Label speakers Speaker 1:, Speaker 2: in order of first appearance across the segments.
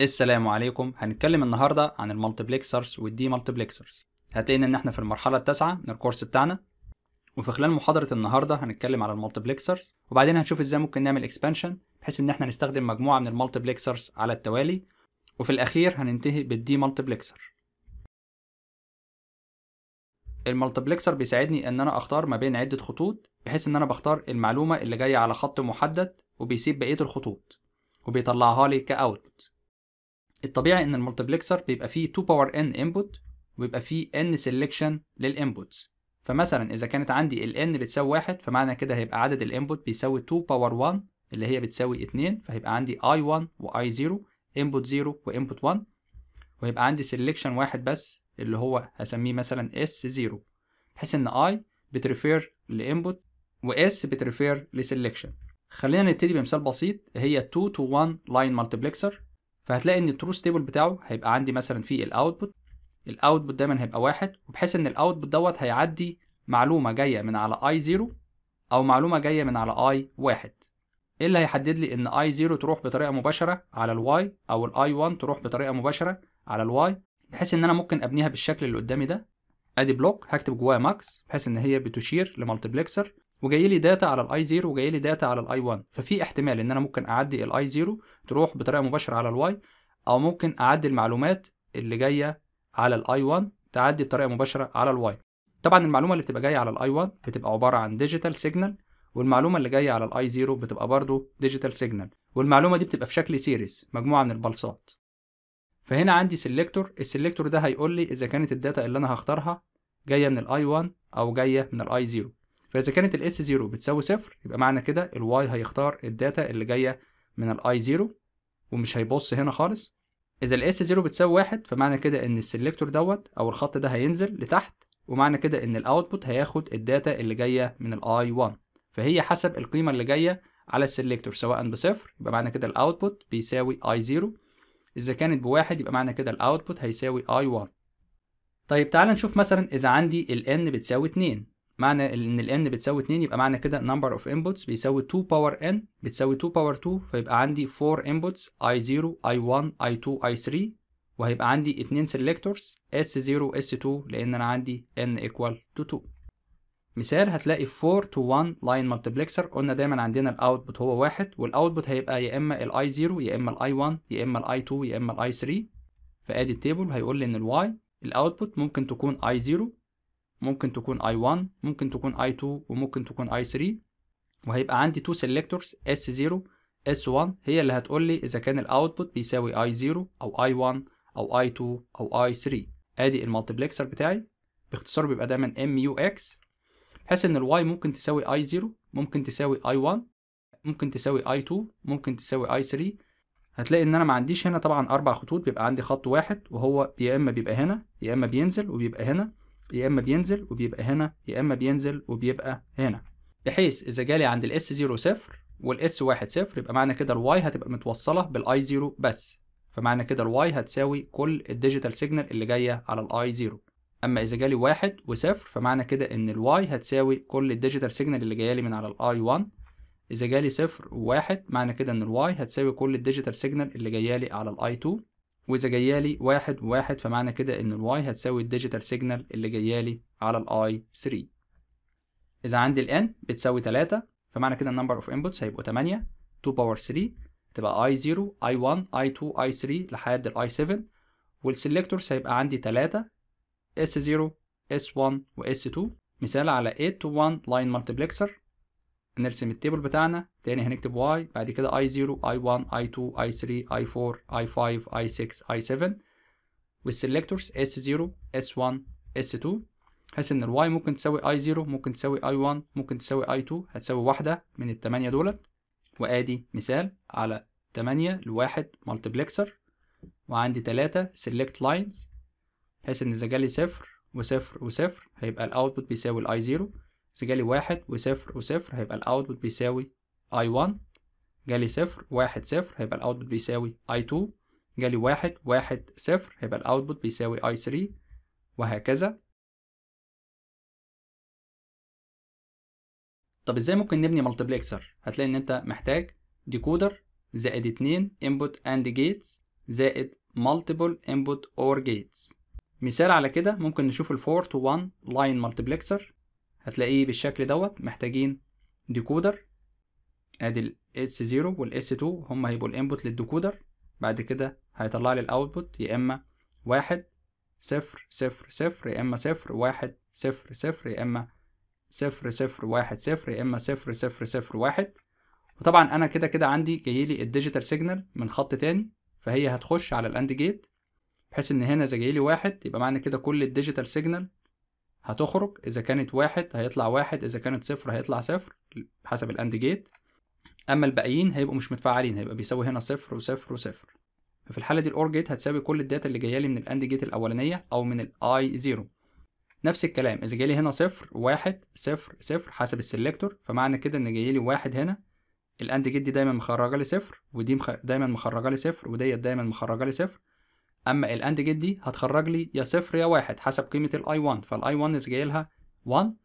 Speaker 1: السلام عليكم هنتكلم النهارده عن المالتيبلكسرز والدي مالتيبلكسرز هتلاقينا ان احنا في المرحله التاسعه من الكورس بتاعنا وفي خلال محاضره النهارده هنتكلم على المالتيبلكسرز وبعدين هنشوف ازاي ممكن نعمل اكسبانشن بحيث ان احنا نستخدم مجموعه من المالتيبلكسرز على التوالي وفي الاخير هننتهي بالدي مالتيبلكسر المالتيبلكسر بيساعدني ان انا اختار ما بين عده خطوط بحيث ان انا بختار المعلومه اللي جايه على خط محدد وبيسيب بقيه الخطوط وبيطلعها لي كاوتبوت الطبيعي ان المالتبلكسر بيبقى فيه 2 باور ان انبوت ويبقى فيه ان سيلكشن للانبوتس فمثلا اذا كانت عندي ال ان بتساوي واحد فمعنى كده هيبقى عدد الانبوت بيساوي 2 باور 1 اللي هي بتساوي 2 فهيبقى عندي i1 واي 0 input 0 وانبوت 1 وهيبقى عندي سيلكشن واحد بس اللي هو هسميه مثلا s0 بحيث ان i بتريفير لانبوت واس بتريفير لسيلكشن خلينا نبتدي بمثال بسيط هي 2 to 1 لاين مالتبلكسر فهتلاقي ان الترو ستيبل بتاعه هيبقى عندي مثلا في الاوتبوت الاوتبوت دايما هيبقى واحد وبحيث ان الاوتبوت دوت هيعدي معلومه جايه من على اي 0 او معلومه جايه من على اي 1 ايه اللي هيحدد لي ان اي 0 تروح بطريقه مباشره على الواي او الاي 1 تروح بطريقه مباشره على الواي بحيث ان انا ممكن ابنيها بالشكل اللي قدامي ده ادي بلوك هكتب جواه ماكس بحيث ان هي بتشير لمالتبلكسر وجاي لي داتا على الاي 0 وجاي لي داتا على الاي 1 ففي احتمال ان انا ممكن اعدي الاي 0 تروح بطريقه مباشره على الواي او ممكن اعدي المعلومات اللي جايه على الاي 1 تعدي بطريقه مباشره على الواي طبعا المعلومه اللي بتبقى جايه على الاي 1 بتبقى عباره عن ديجيتال سيجنال والمعلومه اللي جايه على الاي 0 بتبقى برضه ديجيتال سيجنال والمعلومه دي بتبقى في شكل سيريز مجموعه من البلصات فهنا عندي سيلكتور السيلكتور ده هيقول لي اذا كانت الداتا اللي انا هختارها جايه من الاي 1 او جايه من الاي 0 فاذا كانت الاس 0 بتساوي صفر يبقى معنى كده الواي هيختار الداتا اللي جايه من الاي 0 ومش هيبص هنا خالص اذا الاس 0 بتساوي واحد فمعنى كده ان السلكتور دوت او الخط ده هينزل لتحت ومعنى كده ان الاوتبوت هياخد الداتا اللي جايه من الاي 1 فهي حسب القيمه اللي جايه على السلكتور سواء بصفر يبقى معنى كده الاوتبوت بيساوي اي 0 اذا كانت بواحد يبقى معنى كده الاوتبوت هيساوي اي 1 طيب تعال نشوف مثلا اذا عندي ال n بتساوي 2 معنى ان ال n بتساوي 2 يبقى معنى كده number of inputs بيساوي 2 power n بتساوي 2 power 2 فيبقى عندي 4 inputs i0 i1 i2 i3 وهيبقى عندي 2 selectors s0 s2 لان انا عندي n equal to 2 مثال هتلاقي 4 to 1 line multiplexer قلنا دايما عندنا output هو واحد output هيبقى يا اما i 0 يا اما i 1 يا اما i 2 يا اما i 3 فادي التيبل هيقول لي ان y ال output ممكن تكون i 0 ممكن تكون I1 ممكن تكون I2 وممكن تكون I3 وهيبقى عندي تو سيلكتورز S0 S1 هي اللي هتقول لي إذا كان الأوتبوت بيساوي I0 أو I1 أو I2 أو I3 أدي المالتيبلكسر بتاعي باختصار بيبقى دايما MUX بحيث إن ال Y ممكن تساوي I0 ممكن تساوي I1 ممكن تساوي I2 ممكن تساوي I3 هتلاقي ان انا ما عنديش هنا طبعا اربع خطوط بيبقى عندي خط واحد وهو يا اما بيبقى هنا يا اما بينزل وبيبقى هنا يا اما بينزل وبيبقى هنا يا اما بينزل وبيبقى هنا بحيث اذا جالي عند الاس 0 صفر والاس 1 صفر يبقى معنى كده الواي هتبقى متوصله بالاي 0 بس فمعنى كده الواي هتساوي كل الديجيتال سيجنال اللي جايه على الاي 0 اما اذا جالي واحد وصفر فمعنى كده ان الواي هتساوي كل الديجيتال سيجنال اللي جايه لي من على الاي 1 اذا جالي صفر وواحد معنى كده ان الواي هتساوي كل الديجيتال سيجنال اللي جايه لي على الاي 2 واذا جايالي واحد وواحد فمعنى كده ان الواي هتساوي الديجيتال سيجنال اللي جايالي على الاي 3 اذا عندي الان بتساوي 3 فمعنى كده النمبر اوف انبوتس هيبقوا 8 2 باور 3 تبقى اي 0 اي 1 اي 2 اي 3 لحد الاي 7 والسلكتورز هيبقى عندي 3 s 0 s 1 و s 2 مثال على 8 to 1 line multiplexer نرسم التيبل بتاعنا تاني هنكتب y بعد كده i 0 i 1 i 2 i 3 i 4 i 5 i 6 i 7 والسلكتورز s 0 s 1 s 2 بحيث ان الواي ممكن تساوي i 0 ممكن تساوي i 1 ممكن تساوي i 2 هتساوي واحدة من الثمانيه دولت وادي مثال على تمانية لواحد مالتبلكسر وعندي تلاتة select lines بحيث ان اذا جالي صفر وصفر وصفر هيبقى الاوتبوت بيساوي i 0 بس جالي واحد وصفر وصفر هيبقى الاوتبوت بيساوي اي 1 جالي صفر واحد صفر هيبقى الاوتبوت بيساوي اي 2 جالي واحد واحد صفر هيبقى الاوتبوت بيساوي اي 3 وهكذا طب ازاي ممكن نبني مالتيبلكسر هتلاقي ان انت محتاج ديكودر زائد اتنين input and gates زائد multiple input or gates مثال على كده ممكن نشوف الفور 4 to 1 line multiplexer هتلاقيه بالشكل دوت محتاجين ديكودر ادي s 0 s 2 هما هيبقوا الانبوت للديكودر بعد كده هيطلع لي الاوتبوت يا اما واحد صفر صفر صفر يا اما صفر واحد صفر صفر يا اما صفر صفر واحد صفر يا اما صفر صفر صفر واحد وطبعا انا كده كده عندي جايلي الديجيتال سيجنال من خط تاني فهي هتخش على الاند جيت بحيث ان هنا اذا جايلي واحد يبقى معنى كده كل الديجيتال سيجنال هتخرج إذا كانت واحد هيطلع واحد إذا كانت صفر هيطلع صفر حسب الأند جيت أما الباقيين هيبقوا مش متفعلين هيبقى بيساوي هنا صفر وصفر وصفر ففي الحالة دي الأور جيت هتساوي كل الداتا اللي جاية لي من الأند جيت الأولانية أو من الأي زيرو نفس الكلام إذا جالي هنا صفر واحد صفر صفر حسب السلكتور فمعنى كده إن جايلي واحد هنا الأند جيت دي دايما مخرجة لي صفر ودي دايما مخرجة لي صفر وديت دايما مخرجة لي صفر اما الاند جيت دي هتخرج لي يا صفر يا واحد حسب قيمه الاي 1 فالاي 1 اذا جاي لها 1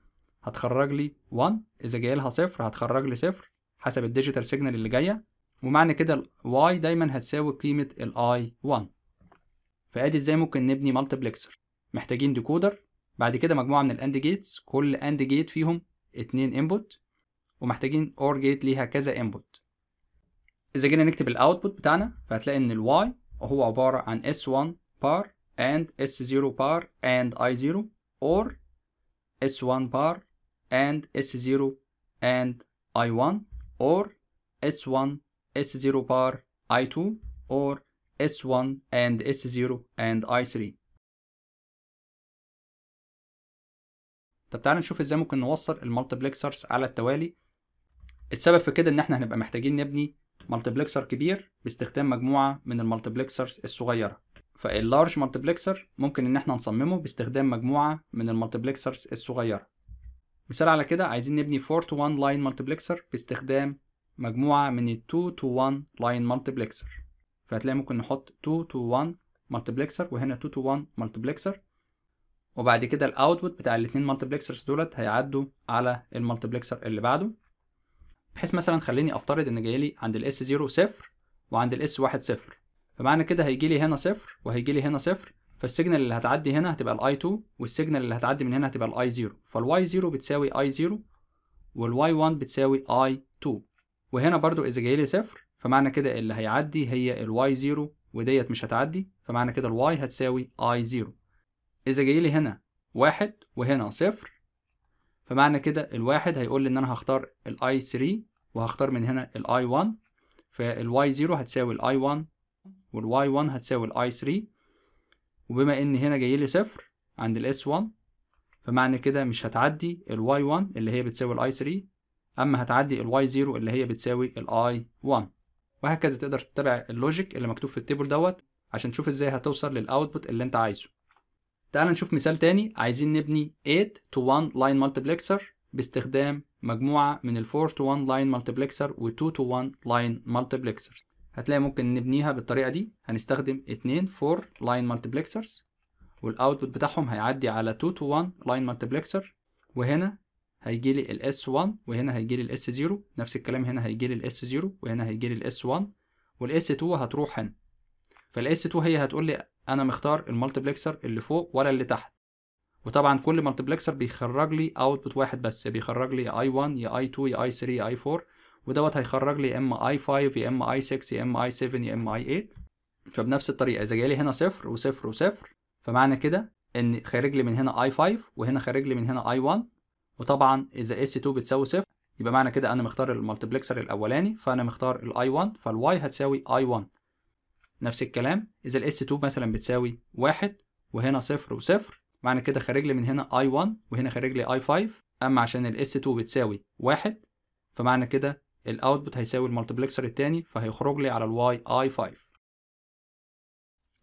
Speaker 1: هتخرج لي 1 اذا جاي لها صفر هتخرج لي صفر حسب الديجيتال سيجنال اللي جايه ومعنى كده الواي دايما هتساوي قيمه الاي 1 فادي ازاي ممكن نبني مالتيبلكسر محتاجين ديكودر بعد كده مجموعه من الاند جيتس كل اند جيت فيهم اتنين انبوت ومحتاجين اور جيت ليها كذا انبوت اذا جينا نكتب الاوتبوت بتاعنا فهتلاقي ان الواي هو عبارة عن S1 بار and S0 بار and I0 or S1 بار and S0 and I1 or S1 S0 بار I2 or S1 and S0 and I3 طب تعالى نشوف ازاي ممكن نوصل المالتبليكسرز على التوالي السبب في كده ان احنا هنبقى محتاجين نبني مالتبلكسر كبير باستخدام مجموعة من المالتبلكسرز الصغيرة فاللارج مالتبلكسر ممكن إن احنا نصممه باستخدام مجموعة من المالتبلكسرز الصغيرة مثال على كده عايزين نبني 4 to 1 line multiplexer باستخدام مجموعة من ال 2 to 1 line multiplexer فهتلاقي ممكن نحط 2 to 1 multiplexer وهنا 2 to 1 multiplexer وبعد كده الاوتبوت بتاع الاثنين مالتيبلكسرز دولت هيعدوا على المالتبلكسر اللي بعده بحيث مثلا خليني افترض ان جايلي عند الاس 0 صفر وعند الاس 1 صفر فمعنى كده هيجي لي هنا صفر وهيجي لي هنا صفر فالسيجنال اللي هتعدي هنا هتبقى الاي 2 والسيجنال اللي هتعدي من هنا هتبقى الاي 0 فالواي 0 بتساوي اي 0 والواي 1 بتساوي اي 2 وهنا برضو اذا جاي لي صفر فمعنى كده اللي هيعدي هي الواي 0 وديت مش هتعدي فمعنى كده الواي هتساوي اي 0 اذا جاي لي هنا واحد وهنا صفر فمعنى كده الواحد هيقول لي ان انا هختار الاي 3 وهختار من هنا الاي 1 فالواي 0 هتساوي الاي 1 والواي 1 هتساوي الاي 3 وبما ان هنا جاي لي صفر عند الاس 1 فمعنى كده مش هتعدي الواي 1 اللي هي بتساوي الاي 3 اما هتعدي الواي 0 اللي هي بتساوي الاي 1 وهكذا تقدر تتبع اللوجيك اللي مكتوب في التيبل دوت عشان تشوف ازاي هتوصل للاوتبوت اللي انت عايزه تعال نشوف مثال تاني عايزين نبني 8 to 1 line multiplexer باستخدام مجموعة من ال 4 to 1 line multiplexer و 2 to 1 line multiplexers هتلاقي ممكن نبنيها بالطريقة دي هنستخدم 2 4 line multiplexers والاوتبوت بتاعهم هيعدي على 2 to 1 line multiplexer وهنا هيجي لي ال s 1 وهنا هيجي لي ال s 0 نفس الكلام هنا هيجي لي ال s 0 وهنا هيجي لي ال s 1 وال s 2 هتروح هنا فال s 2 هي هتقول لي انا مختار المالتبلكسر اللي فوق ولا اللي تحت وطبعا كل مالتبلكسر بيخرج لي اوتبوت واحد بس بيخرج لي اي 1 يا اي 2 يا اي 3 يا اي 4 ودوت هيخرج لي اما اي 5 يا اما اي 6 يا اما اي 7 يا اما اي 8 فبنفس الطريقه اذا جالي هنا صفر وصفر وصفر فمعنى كده ان خارج لي من هنا اي 5 وهنا خارج لي من هنا اي 1 وطبعا اذا اس 2 بتساوي صفر يبقى معنى كده انا مختار المالتبلكسر الاولاني فانا مختار الاي 1 فالواي هتساوي اي 1 نفس الكلام إذا s 2 مثلا بتساوي واحد وهنا صفر وصفر معنى كده خارج لي من هنا i 1 وهنا خارج لي i 5 أما عشان s 2 بتساوي واحد فمعنى كده الاوتبوت هيساوي المالتبلكسر التاني فهيخرج لي على Y i 5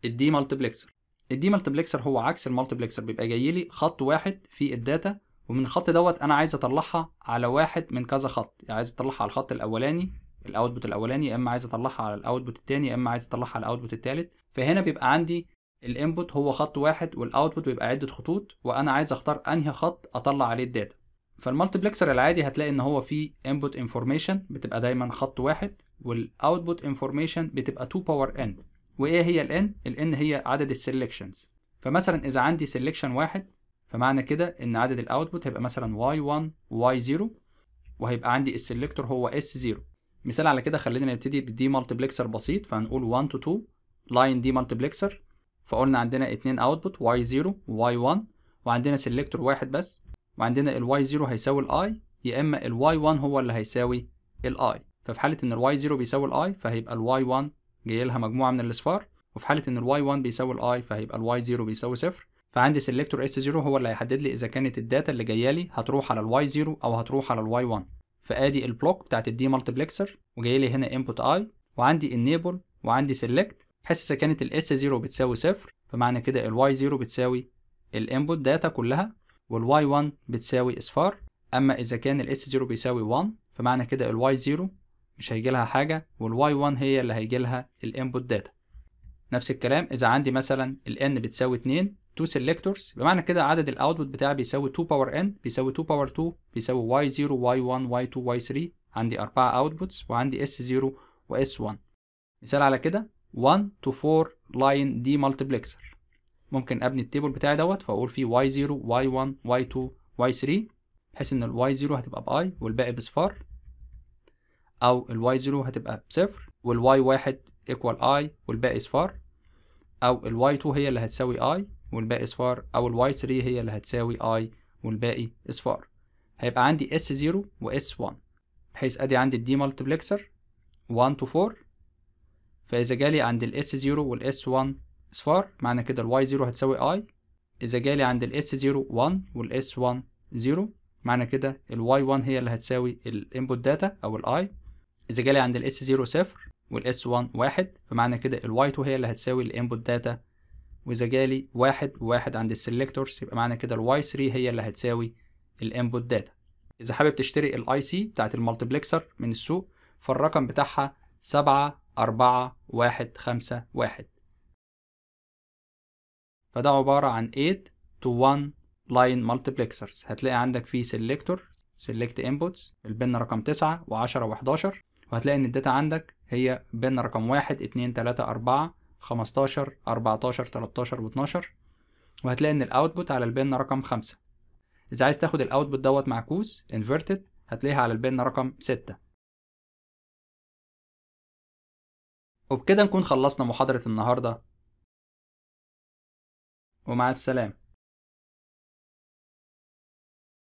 Speaker 1: D مالتبليكسر ال D مالتبليكسر هو عكس المالتبلكسر بيبقى جاي لي خط واحد في الداتا ومن الخط دوت انا عايز اطلعها على واحد من كذا خط يعني عايز اطلعها على الخط الاولاني الاوتبوت الاولاني يا اما عايز اطلعها على الاوتبوت الثاني يا اما عايز اطلعها على الاوتبوت الثالث فهنا بيبقى عندي الانبوت هو خط واحد والاوتبوت بيبقى عده خطوط وانا عايز اختار انهي خط اطلع عليه الداتا فالمالتيبلكسر العادي هتلاقي ان هو فيه انبوت انفورميشن بتبقى دايما خط واحد والاوتبوت انفورميشن بتبقى 2 باور ان وايه هي الان الان هي عدد السلكشنز فمثلا اذا عندي سلكشن واحد فمعنى كده ان عدد الاوتبوت هيبقى مثلا y1 y0 وهيبقى عندي السلكتور هو s0 مثال على كده خلينا نبتدي بدي مالتبلكسر بسيط فهنقول 1 تو 2 لاين دي مالتبلكسر فقلنا عندنا اتنين اوتبوت y0 y1 وعندنا سيلكتور واحد بس وعندنا ال y0 هيساوي ال i يا اما ال y1 هو اللي هيساوي ال i ففي حاله ان ال y0 بيساوي ال i فهيبقى ال y1 جاي لها مجموعه من الاصفار وفي حاله ان ال y1 بيساوي ال i فهيبقى ال y0 بيساوي صفر فعندي سيلكتور s0 هو اللي هيحدد لي اذا كانت الداتا اللي جايه لي هتروح على ال y0 او هتروح على ال y1 فادي البلوك بتاعت الدي مالتبلكسر وجاي لي هنا انبوت اي وعندي انيبل وعندي سيلكت اذا كانت الاس 0 بتساوي صفر فمعنى كده الواي 0 بتساوي الانبوت داتا كلها والواي 1 بتساوي اصفار اما اذا كان الاس 0 بيساوي 1 فمعنى كده الواي 0 مش هيجي لها حاجه والواي 1 هي اللي هيجي لها الانبوت داتا نفس الكلام اذا عندي مثلا الان بتساوي 2 تو سيلكتورز بمعنى كده عدد الاوتبوت بتاعي بيساوي 2 باور ان بيساوي 2 باور 2 بيساوي y0 y1 y2 y3 عندي أربعة اوتبوتس وعندي s0 واس1 مثال على كده 1 to 4 لاين دي مالتيبلكسر ممكن ابني التيبل بتاعي دوت فاقول فيه y0 y1 y2 y3 بحيث ان ال y0 هتبقى باي والباقي بصفار او ال y0 هتبقى بصفر وال y1 ايكوال i والباقي صفار او ال y2 هي اللي هتساوي i والباقي اصفار او الواي 3 هي اللي هتساوي اي والباقي اصفار هيبقى عندي اس 0 واس 1 بحيث ادي عندي الدي مالتبلكسر 1 تو 4 فاذا جالي عند الاس 0 والاس 1 اصفار معنى كده الواي 0 هتساوي اي اذا جالي عند الاس 0 1 والاس 1 0 معنى كده الواي 1 هي اللي هتساوي الانبوت داتا او الاي اذا جالي عند الاس 0 0 والاس 1 1 فمعنى كده الواي 2 هي اللي هتساوي الانبوت داتا واذا جالي واحد وواحد عند السلكتورز يبقى معنى كده الواي 3 هي اللي هتساوي الانبوت داتا اذا حابب تشتري الاي سي بتاعت المالتيبلكسر من السوق فالرقم بتاعها سبعة أربعة واحد خمسة واحد فده عبارة عن 8 to 1 لاين multiplexers هتلاقي عندك فيه selector select inputs البن رقم 9 و10 و11 وهتلاقي ان الداتا عندك هي بن رقم 1 2 3 4 15 14 13 و 12 وهتلاقي ان الاوتبوت على البن رقم 5 اذا عايز تاخد الاوتبوت دوت معكوس inverted هتلاقيها على البن رقم 6 وبكده نكون خلصنا محاضرة النهاردة ومع السلامة